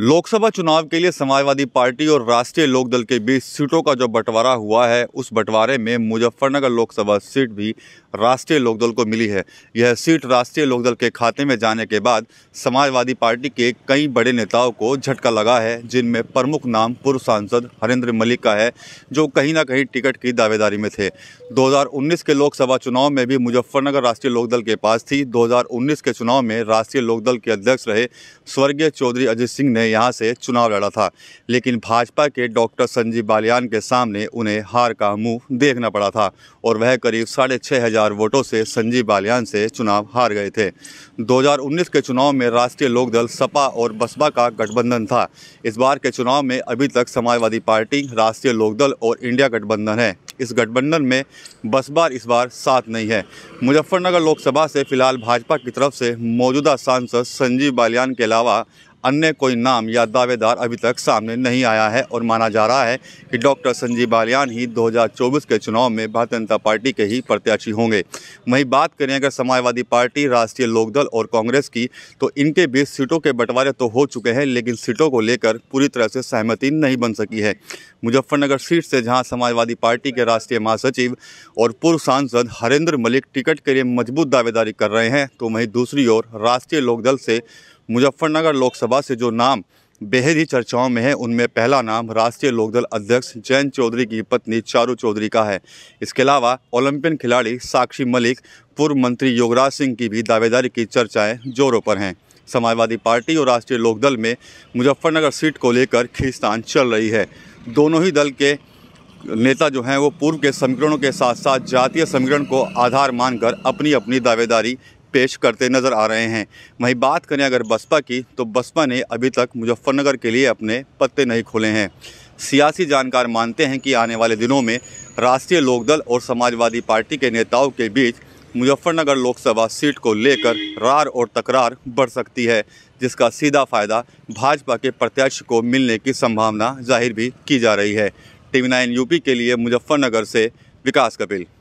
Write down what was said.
लोकसभा चुनाव के लिए समाजवादी पार्टी और राष्ट्रीय लोकदल के बीच सीटों का जो बंटवारा हुआ है उस बंटवारे में मुजफ्फरनगर लोकसभा सीट भी राष्ट्रीय लोकदल को मिली है यह सीट राष्ट्रीय लोकदल के खाते में जाने के बाद समाजवादी पार्टी के कई बड़े नेताओं को झटका लगा है जिनमें प्रमुख नाम पूर्व सांसद हरेंद्र मलिक का है जो कहीं ना कहीं टिकट की दावेदारी में थे दो के लोकसभा चुनाव में भी मुजफ्फरनगर राष्ट्रीय लोकदल के पास थी दो के चुनाव में राष्ट्रीय लोकदल के अध्यक्ष रहे स्वर्गीय चौधरी अजीत सिंह ने यहाँ से चुनाव लड़ा था लेकिन भाजपा के डॉक्टर संजीव बालियान के सामने उन्हें हार का मुंह देखना पड़ा था और वह करीब साढ़े छः हज़ार वोटों से संजीव बालियान से चुनाव हार गए थे 2019 के चुनाव में राष्ट्रीय लोकदल सपा और बसपा का गठबंधन था इस बार के चुनाव में अभी तक समाजवादी पार्टी राष्ट्रीय लोकदल और इंडिया गठबंधन है इस गठबंधन में बसपा इस बार साथ नहीं है मुजफ्फरनगर लोकसभा से फिलहाल भाजपा की तरफ से मौजूदा सांसद संजीव बालियान के अलावा अन्य कोई नाम या दावेदार अभी तक सामने नहीं आया है और माना जा रहा है कि डॉक्टर संजीव बालियान ही 2024 के चुनाव में भारतीय जनता पार्टी के ही प्रत्याशी होंगे वहीं बात करें अगर समाजवादी पार्टी राष्ट्रीय लोकदल और कांग्रेस की तो इनके बीच सीटों के बंटवारे तो हो चुके हैं लेकिन सीटों को लेकर पूरी तरह से सहमति नहीं बन सकी है मुजफ्फरनगर सीट से जहाँ समाजवादी पार्टी के राष्ट्रीय महासचिव और पूर्व सांसद हरेंद्र मलिक टिकट के लिए मजबूत दावेदारी कर रहे हैं तो वहीं दूसरी ओर राष्ट्रीय लोकदल से मुजफ्फरनगर लोकसभा से जो नाम बेहद ही चर्चाओं में है उनमें पहला नाम राष्ट्रीय लोकदल अध्यक्ष जयंत चौधरी की पत्नी चारू चौधरी का है इसके अलावा ओलंपियन खिलाड़ी साक्षी मलिक पूर्व मंत्री योगराज सिंह की भी दावेदारी की चर्चाएं जोरों पर हैं समाजवादी पार्टी और राष्ट्रीय लोकदल में मुजफ्फरनगर सीट को लेकर खींचतान चल रही है दोनों ही दल के नेता जो हैं वो पूर्व के समीकरणों के साथ साथ जातीय समीकरण को आधार मानकर अपनी अपनी दावेदारी पेश करते नज़र आ रहे हैं वहीं बात करें अगर बसपा की तो बसपा ने अभी तक मुजफ्फरनगर के लिए अपने पत्ते नहीं खोले हैं सियासी जानकार मानते हैं कि आने वाले दिनों में राष्ट्रीय लोकदल और समाजवादी पार्टी के नेताओं के बीच मुजफ्फरनगर लोकसभा सीट को लेकर रार और तकरार बढ़ सकती है जिसका सीधा फायदा भाजपा के प्रत्याशी को मिलने की संभावना जाहिर भी की जा रही है टीवी नाइन यूपी के लिए मुजफ्फरनगर से विकास कपिल